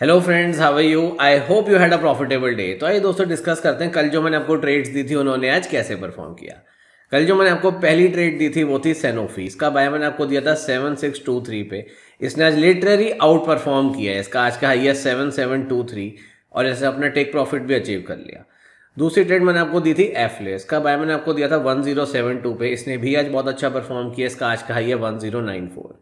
hello friends how you I hope you had a profitable day तो आइए दोस्तों discuss करते हैं कल जो मैंने आपको ट्रेड्स दी थी उन्होंने आज कैसे परफॉर्म किया कल जो मैंने आपको पहली ट्रेड दी थी वो थी सेनोफी इसका बाय मैंने आपको दिया था सेवन सिक्स टू थ्री पे इसने आज लिटरेरी आउट परफॉर्म किया है इसका आज का हाई है सेवन सेवन टू थ्री और इसने अपना टेक प्रॉफिट भी अचीव कर लिया दूसरी ट्रेड मैंने आपको दी थी एफले इसका बाय मैंने आपको दिया था वन जीरो सेवन टू पे इसने भी आज बहुत अच्छा परफॉर्म किया इसका आज का हाई है one zero nine four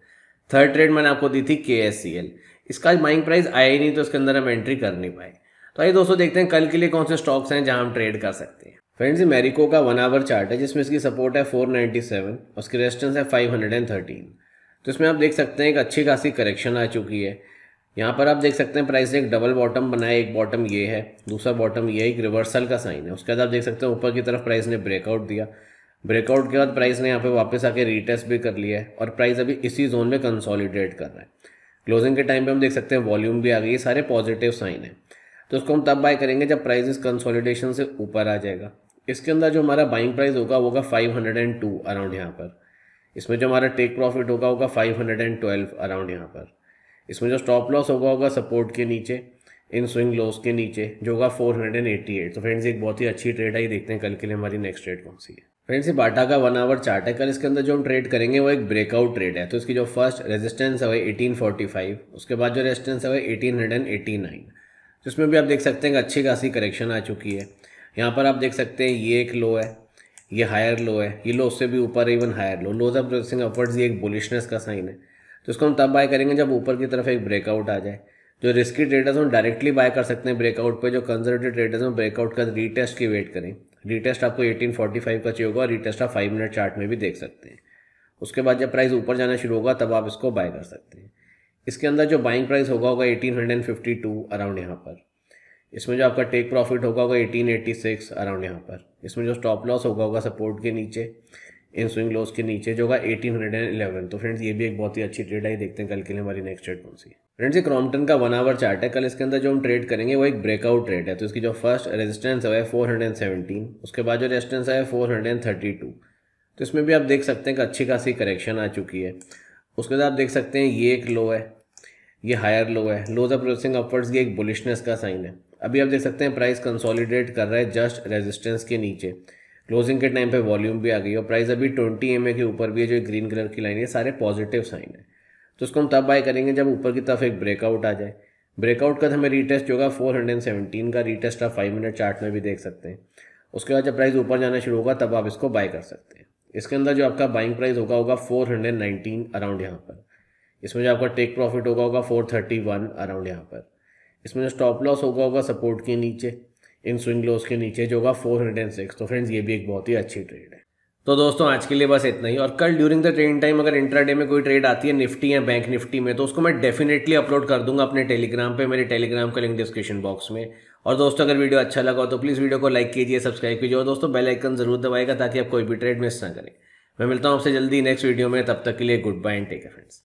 third trade मैंने आपको दी थी के एस सी एल इसका माइंग प्राइस आया ही नहीं तो इसके अंदर हम एंट्री कर नहीं पाए तो आइए दोस्तों देखते हैं कल के लिए कौन से स्टॉक्स हैं जहां हम ट्रेड कर सकते हैं फ्रेंड्स ये मेरिको का वन आवर चार्ट है जिसमें इसकी सपोर्ट है 497 उसकी रेजिस्टेंस है 513 तो इसमें आप देख सकते हैं एक अच्छी खासी करेक्शन आ चुकी है यहाँ पर आप देख सकते हैं प्राइस ने एक डबल बॉटम बनाया एक बॉटम ये है दूसरा बॉटम ये है एक रिवर्सल का साइन है उसके बाद आप देख सकते हैं ऊपर की तरफ प्राइस ने ब्रेकआउट दिया ब्रेकआउट के बाद प्राइस ने यहाँ पे वापस आके रीटेस्ट भी कर लिया है और प्राइस अभी इसी जोन में कंसोलिडेट कर रहा है क्लोजिंग के टाइम पे हम देख सकते हैं वॉल्यूम भी आ गई है सारे पॉजिटिव साइन है तो उसको हम तब बाय करेंगे जब प्राइस इस कंसोलिडेशन से ऊपर आ जाएगा इसके अंदर जो हमारा बाइंग प्राइस होगा वो होगा टू अराउंड यहाँ पर इसमें जो हमारा टेक प्रॉफिट होगा होगा five hundred and twelve around यहाँ पर इसमें जो स्टॉप लॉस होगा होगा सपोर्ट के नीचे इन स्विंग लॉस के नीचे जो होगा four hundred and eighty eight तो फ्रेंड्स एक बहुत ही अच्छी ट्रेड आई देखते हैं कल के लिए हमारी नेक्स्ट ट्रेड कौन सी है फ्रेंड्स ये बाटा का वन आवर चार्ट है कल इसके अंदर जो हम ट्रेड करेंगे वो एक ब्रेकआउट ट्रेड है तो इसकी जो फर्स्ट रेजिस्टेंस है वो एटीन उसके बाद जो रेजिस्टेंस है वो 1889 जिसमें तो भी आप देख सकते हैं कि अच्छी खासी करेक्शन आ चुकी है यहाँ पर आप देख सकते हैं ये एक लो है ये हायर लो है ये लो उससे भी ऊपर even higher low lows of processing upwards ये एक बुलिशनेस का साइन है तो इसको हम तब बाय करेंगे जब ऊपर की तरफ एक ब्रेकआउट आ जाए जो रिस्की ट्रेडर्स हम डायरेक्टली बाय कर सकते हैं ब्रेकआउट पे जो कंजर्वेटिव ट्रेडर्स हैं ब्रेकआउट का रीटेस्ट की वेट करें रिटेस्ट आपको 1845 का चाहिए होगा रिटेस्ट आप फाइव मिनट चार्ट में भी देख सकते हैं उसके बाद जब प्राइस ऊपर जाना शुरू होगा तब आप इसको बाय कर सकते हैं इसके अंदर जो बाइंग प्राइस होगा होगा एटीन अराउंड यहाँ पर इसमें जो आपका टेक प्रॉफिट होगा होगा एटीन अराउंड यहाँ पर इसमें जो स्टॉप लॉस होगा होगा सपोर्ट के नीचे इन स्विंग लोस के नीचे जो होगा एटीन हंड्रेड एंड इलेवन तो फ्रेंड्स ये भी एक बहुत ही अच्छी ट्रेड आई देखते हैं कल के लिए हमारी नेक्स्ट ट्रेड कौन सी फ्रेंड्स ये क्रॉम्पटन का वन आवर चार्ट है कल इसके अंदर जो हम ट्रेड करेंगे वो एक ब्रेकआउट ट्रेड है तो इसकी जो फर्स्ट रेजिस्टेंस है फोर हंड्रेड एंड सेवेंटीन उसके बाद जो रेजिस्टेंस है four hundred and thirty two तो इसमें भी आप देख सकते हैं कि अच्छी खासी करेक्शन आ चुकी है उसके बाद आप देख सकते हैं ये एक लो है ये हायर लो है लोज ऑफ प्रोसेसिंग अपवर्ड्स ये एक बुलिशनेस का साइन है अभी आप देख सकते हैं प्राइस कंसोलिडेट कर रहा है जस्ट रेजिस्टेंस के नीचे क्लोजिंग के टाइम पे वॉल्यूम भी आ गई और प्राइस अभी ट्वेंटी एम के ऊपर भी है जो ग्रीन कलर की लाइन है सारे पॉजिटिव साइन है तो उसको हम तब बाय करेंगे जब ऊपर की तरफ एक ब्रेकआउट आ जाए ब्रेकआउट का तो हमें रीटेस्ट होगा सेवनटीन का रीटेस्ट आप फाइव मिनट चार्ट में भी देख सकते हैं उसके बाद जब प्राइस ऊपर जाना शुरू होगा तब आप इसको बाय कर सकते हैं इसके अंदर जो आपका बाइंग प्राइस होगा होगा 419 अराउंड यहाँ पर इसमें जो आपका टेक प्रॉफिट होगा होगा वन अराउंड यहाँ पर इसमें जो स्टॉप लॉस होगा होगा सपोर्ट के नीचे इन स्विंग लोस के नीचे जो होगा फोर हंड्रेड एंड सिक्स तो फ्रेंड्स ये भी एक बहुत ही अच्छी ट्रेड है तो दोस्तों आज के लिए बस इतना ही और कल ड्यूरिंग द ट्रेन टाइम अगर इंट्राडे में कोई ट्रेड आती है निफ्टी या बैंक निफ्टी में तो उसको मैं डेफिनेटली अपलोड कर दूंगा अपने टेलीग्राम पे मेरे टेलीग्राम का लिंक डिस्क्रिप्शन बॉक्स में और दोस्तों अगर वीडियो अच्छा लगा तो प्लीज़ वीडियो को लाइक कीजिए सब्सक्राइब कीजिए और दोस्तों बेल आइकन जरूर दबाएगा ताकि आप कोई भी ट्रेड मिस ना करें मैं मिलता हूँ आपसे जल्दी नेक्स्ट वीडियो में तब तक के लिए good bye and take friends